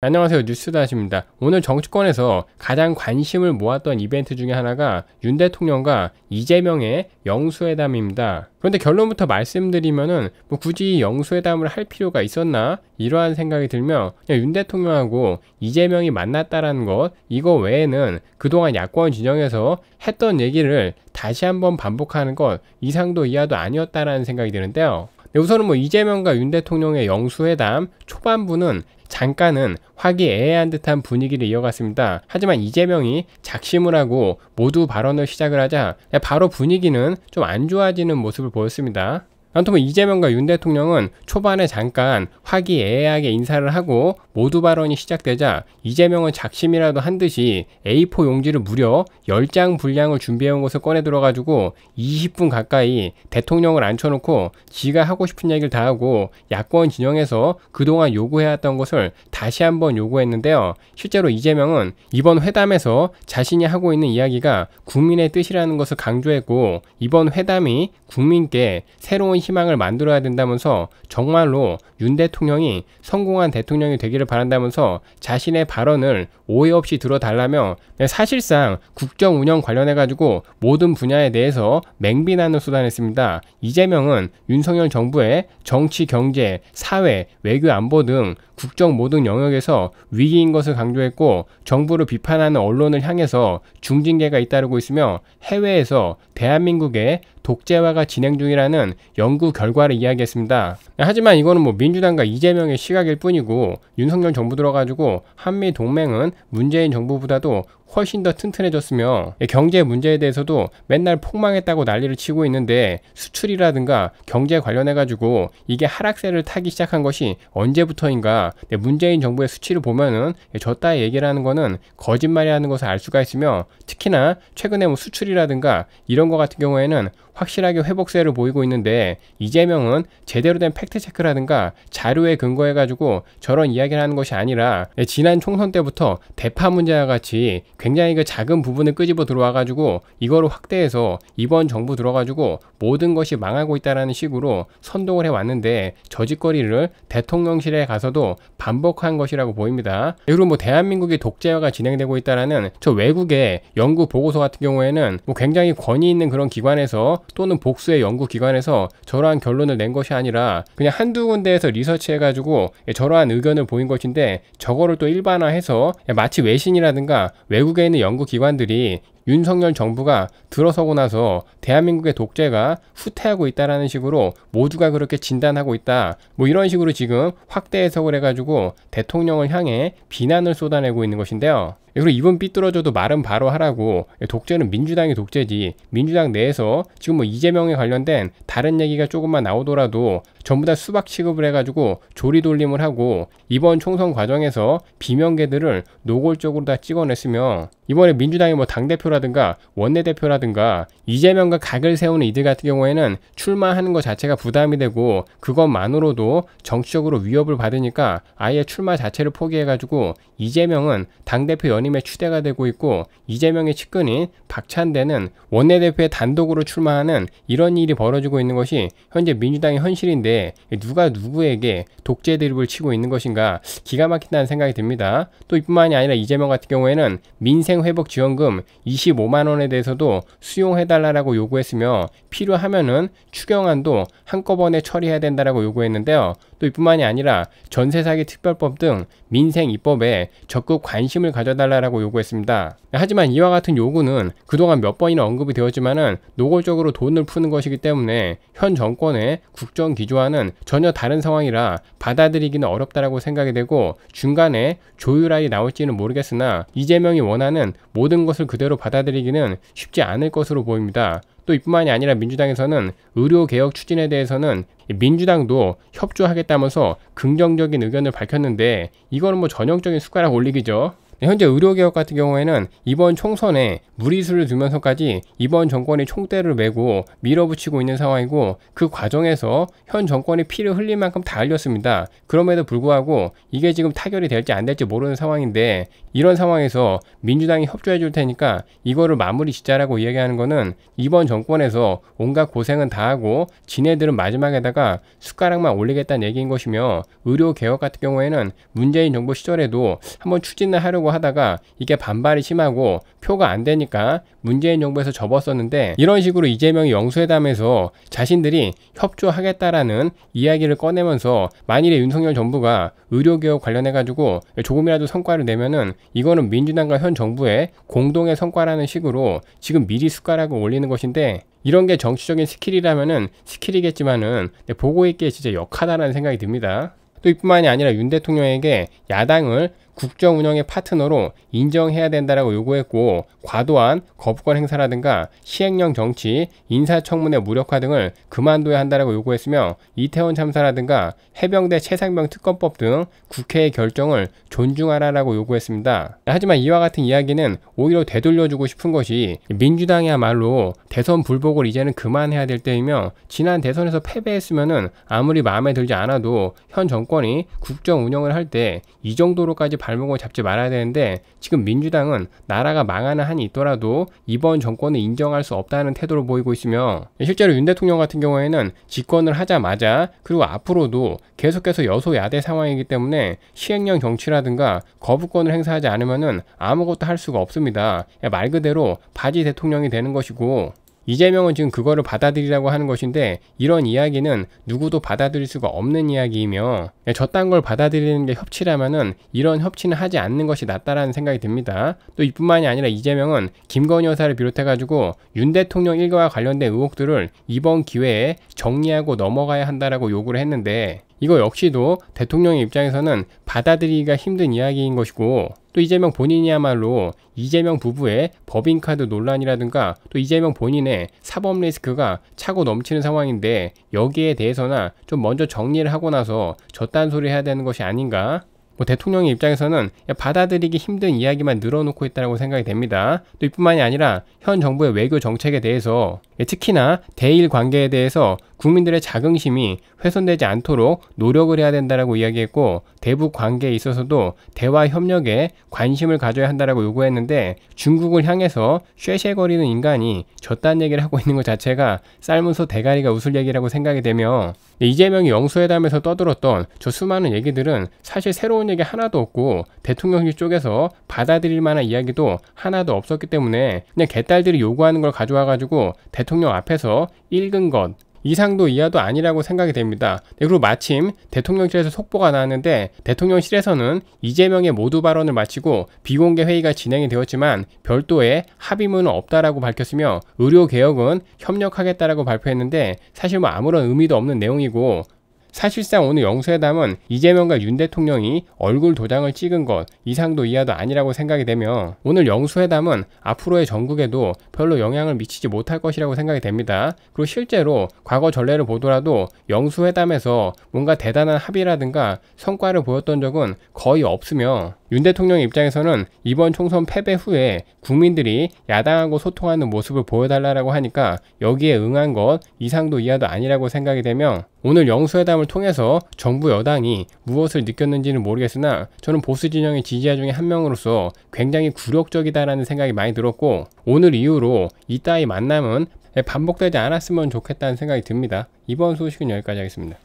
안녕하세요 뉴스다십니다. 오늘 정치권에서 가장 관심을 모았던 이벤트 중에 하나가 윤 대통령과 이재명의 영수회담입니다. 그런데 결론부터 말씀드리면은 뭐 굳이 영수회담을 할 필요가 있었나 이러한 생각이 들며 윤 대통령하고 이재명이 만났다라는 것 이거 외에는 그동안 야권 진영에서 했던 얘기를 다시 한번 반복하는 것 이상도 이하도 아니었다라는 생각이 드는데요. 네, 우선은 뭐 이재명과 윤 대통령의 영수회담 초반부는 잠깐은 화기애애한 듯한 분위기를 이어갔습니다. 하지만 이재명이 작심을 하고 모두 발언을 시작을 하자 바로 분위기는 좀 안 좋아지는 모습을 보였습니다. 한통면 이재명과 윤 대통령은 초반에 잠깐 화기애애하게 인사를 하고 모두 발언이 시작되자 이재명은 작심이라도 한 듯이 A4 용지를 무려 10장 분량을 준비해온 것을 꺼내 들어가지고 20분 가까이 대통령을 앉혀놓고 지가 하고 싶은 얘기를 다 하고 야권 진영에서 그동안 요구해왔던 것을 다시 한번 요구했는데요. 실제로 이재명은 이번 회담에서 자신이 하고 있는 이야기가 국민의 뜻이라는 것을 강조했고 이번 회담이 국민께 새로운 희망을 만들어야 된다면서 정말로 윤 대통령이 성공한 대통령이 되기를 바란다면서 자신의 발언을 오해 없이 들어달라며 사실상 국정 운영 관련해 가지고 모든 분야에 대해서 맹비난을 쏟아냈습니다. 이재명은 윤석열 정부의 정치, 경제, 사회, 외교, 안보 등 국정 모든 영역에서 위기인 것을 강조했고 정부를 비판하는 언론을 향해서 중징계가 잇따르고 있으며 해외에서 대한민국의 독재화가 진행 중이라는 여 연구 결과를 이야기했습니다. 하지만 이거는 뭐 민주당과 이재명의 시각일 뿐이고 윤석열 정부 들어가지고 한미 동맹은 문재인 정부보다도 훨씬 더 튼튼해졌으며 예, 경제 문제에 대해서도 맨날 폭망했다고 난리를 치고 있는데 수출이라든가 경제 관련해 가지고 이게 하락세를 타기 시작한 것이 언제부터인가 네, 문재인 정부의 수치를 보면은 예, 저따위 얘기라는 거는 거짓말이라는 것을 알 수가 있으며 특히나 최근에 뭐 수출이라든가 이런 거 같은 경우에는 확실하게 회복세를 보이고 있는데 이재명은 제대로 된 팩트 체크라든가 자료에 근거해 가지고 저런 이야기를 하는 것이 아니라 예, 지난 총선 때부터 대파 문제와 같이 굉장히 그 작은 부분을 끄집어 들어와가지고 이거를 확대해서 이번 정부 들어가지고 모든 것이 망하고 있다라는 식으로 선동을 해왔는데 저짓거리를 대통령실에 가서도 반복한 것이라고 보입니다. 그리고 뭐 대한민국이 독재화가 진행되고 있다라는 저 외국의 연구 보고서 같은 경우에는 뭐 굉장히 권위 있는 그런 기관에서 또는 복수의 연구 기관에서 저러한 결론을 낸 것이 아니라 그냥 한두 군데에서 리서치해가지고 저러한 의견을 보인 것인데 저거를 또 일반화해서 마치 외신이라든가 외국 미국에 있는 연구기관들이 윤석열 정부가 들어서고 나서 대한민국의 독재가 후퇴하고 있다라는 식으로 모두가 그렇게 진단하고 있다. 뭐 이런 식으로 지금 확대 해석을 해가지고 대통령을 향해 비난을 쏟아내고 있는 것인데요. 그리고 입은 삐뚤어져도 말은 바로 하라고 독재는 민주당이 독재지 민주당 내에서 지금 뭐 이재명에 관련된 다른 얘기가 조금만 나오더라도 전부 다 수박 취급을 해가지고 조리돌림을 하고 이번 총선 과정에서 비명계들을 노골적으로 다 찍어냈으며 이번에 민주당이 뭐 당대표라든가 원내대표라든가 이재명과 각을 세우는 이들 같은 경우에는 출마하는 것 자체가 부담이 되고 그것만으로도 정치적으로 위협을 받으니까 아예 출마 자체를 포기해가지고 이재명은 당대표 연임에 추대가 되고 있고 이재명의 측근인 박찬대는 원내대표에 단독으로 출마하는 이런 일이 벌어지고 있는 것이 현재 민주당의 현실인데 누가 누구에게 독재 드립을 치고 있는 것인가 기가 막힌다는 생각이 듭니다. 또 이뿐만이 아니라 이재명 같은 경우에는 민생 회복지원금 25만원에 대해서도 수용해달라고 요구했으며 필요하면은 추경안도 한꺼번에 처리해야 된다라고 요구했는데요. 또 이뿐만이 아니라 전세사기 특별법 등 민생 입법에 적극 관심을 가져달라고 요구했습니다. 하지만 이와 같은 요구는 그동안 몇 번이나 언급이 되었지만은 노골적으로 돈을 푸는 것이기 때문에 현 정권의 국정 기조와는 전혀 다른 상황이라 받아들이기는 어렵다라고 생각이 되고 중간에 조율안이 나올지는 모르겠으나 이재명이 원하는 있지만 모든 것을 그대로 받아들이기는 쉽지 않을 것으로 보입니다. 또 이뿐만이 아니라 민주당에서는 의료개혁 추진에 대해서는 민주당도 협조하겠다면서 긍정적인 의견을 밝혔는데 이거는 뭐 전형적인 숟가락 올리기죠. 현재 의료개혁 같은 경우에는 이번 총선에 무리수를 두면서까지 이번 정권이 총대를 메고 밀어붙이고 있는 상황이고 그 과정에서 현 정권이 피를 흘릴 만큼 다 흘렸습니다. 그럼에도 불구하고 이게 지금 타결이 될지 안 될지 모르는 상황인데 이런 상황에서 민주당이 협조해 줄 테니까 이거를 마무리 짓자라고 이야기하는 거는 이번 정권에서 온갖 고생은 다 하고 지네들은 마지막에다가 숟가락만 올리겠다는 얘기인 것이며 의료개혁 같은 경우에는 문재인 정부 시절에도 한번 추진을 하려고 하려고 하다가 이게 반발이 심하고 표가 안 되니까 문재인 정부에서 접었었는데 이런 식으로 이재명이 영수회담에서 자신들이 협조하겠다라는 이야기를 꺼내면서 만일에 윤석열 정부가 의료개혁 관련해가지고 조금이라도 성과를 내면은 이거는 민주당과 현 정부의 공동의 성과라는 식으로 지금 미리 숟가락을 올리는 것인데 이런 게 정치적인 스킬이라면은 스킬이겠지만은 네, 보고 있기에 진짜 역하다라는 생각이 듭니다. 또 이뿐만이 아니라 윤 대통령에게 야당을 국정 운영의 파트너로 인정해야 된다라고 요구했고 과도한 거부권 행사라든가 시행령 정치, 인사청문회 무력화 등을 그만둬야 한다라고 요구했으며 이태원 참사라든가 해병대 최상병 특검법 등 국회의 결정을 존중하라라고 요구했습니다. 하지만 이와 같은 이야기는 오히려 되돌려주고 싶은 것이 민주당이야말로 대선 불복을 이제는 그만해야 될 때이며 지난 대선에서 패배했으면은 아무리 마음에 들지 않아도 현 정권이 국정 운영을 할 때 이 정도로까지 발목을 잡지 말아야 되는데 지금 민주당은 나라가 망하는 한이 있더라도 이번 정권을 인정할 수 없다는 태도를 보이고 있으며 실제로 윤 대통령 같은 경우에는 집권을 하자마자 그리고 앞으로도 계속해서 여소야대 상황이기 때문에 시행령 정치라든가 거부권을 행사하지 않으면 아무것도 할 수가 없습니다. 말 그대로 바지 대통령이 되는 것이고 이재명은 지금 그거를 받아들이라고 하는 것인데 이런 이야기는 누구도 받아들일 수가 없는 이야기이며 예, 저딴 걸 받아들이는 게 협치라면은 이런 협치는 하지 않는 것이 낫다라는 생각이 듭니다. 또 이뿐만이 아니라 이재명은 김건희 여사를 비롯해가지고 윤 대통령 일가와 관련된 의혹들을 이번 기회에 정리하고 넘어가야 한다라고 요구를 했는데 이거 역시도 대통령의 입장에서는 받아들이기가 힘든 이야기인 것이고 또 이재명 본인이야말로 이재명 부부의 법인카드 논란이라든가 또 이재명 본인의 사법 리스크가 차고 넘치는 상황인데 여기에 대해서나 좀 먼저 정리를 하고 나서 저딴 소리 해야 되는 것이 아닌가 뭐 대통령의 입장에서는 받아들이기 힘든 이야기만 늘어놓고 있다고 생각이 됩니다. 또 이뿐만이 아니라 현 정부의 외교 정책에 대해서 예, 특히나 대일 관계에 대해서 국민들의 자긍심이 훼손되지 않도록 노력을 해야 된다라고 이야기했고 대북 관계에 있어서도 대화 협력에 관심을 가져야 한다라고 요구했는데 중국을 향해서 쉐쉐거리는 인간이 저딴 얘기를 하고 있는 것 자체가 삶은서 대가리가 웃을 얘기라고 생각이 되며 예, 이재명이 영수회담에서 떠들었던 저 수많은 얘기들은 사실 새로운 얘기 하나도 없고 대통령실 쪽에서 받아들일 만한 이야기도 하나도 없었기 때문에 그냥 개딸들이 요구하는 걸 가져와가지고 대 대통령 앞에서 읽은 것 이상도 이하도 아니라고 생각이 됩니다. 네, 그리고 마침 대통령실에서 속보가 나왔는데 대통령실에서는 이재명의 모두 발언을 마치고 비공개 회의가 진행이 되었지만 별도의 합의문은 없다라고 밝혔으며 의료개혁은 협력하겠다라고 발표했는데 사실 뭐 아무런 의미도 없는 내용이고 사실상 오늘 영수회담은 이재명과 윤 대통령이 얼굴 도장을 찍은 것 이상도 이하도 아니라고 생각이 되며 오늘 영수회담은 앞으로의 전국에도 별로 영향을 미치지 못할 것이라고 생각이 됩니다. 그리고 실제로 과거 전례를 보더라도 영수회담에서 뭔가 대단한 합의라든가 성과를 보였던 적은 거의 없으며 윤 대통령 입장에서는 이번 총선 패배 후에 국민들이 야당하고 소통하는 모습을 보여달라고 하니까 여기에 응한 것 이상도 이하도 아니라고 생각이 되며 오늘 영수회담을 통해서 정부 여당이 무엇을 느꼈는지는 모르겠으나 저는 보수 진영의 지지자 중에 한 명으로서 굉장히 굴욕적이다라는 생각이 많이 들었고 오늘 이후로 이따위 만남은 반복되지 않았으면 좋겠다는 생각이 듭니다. 이번 소식은 여기까지 하겠습니다.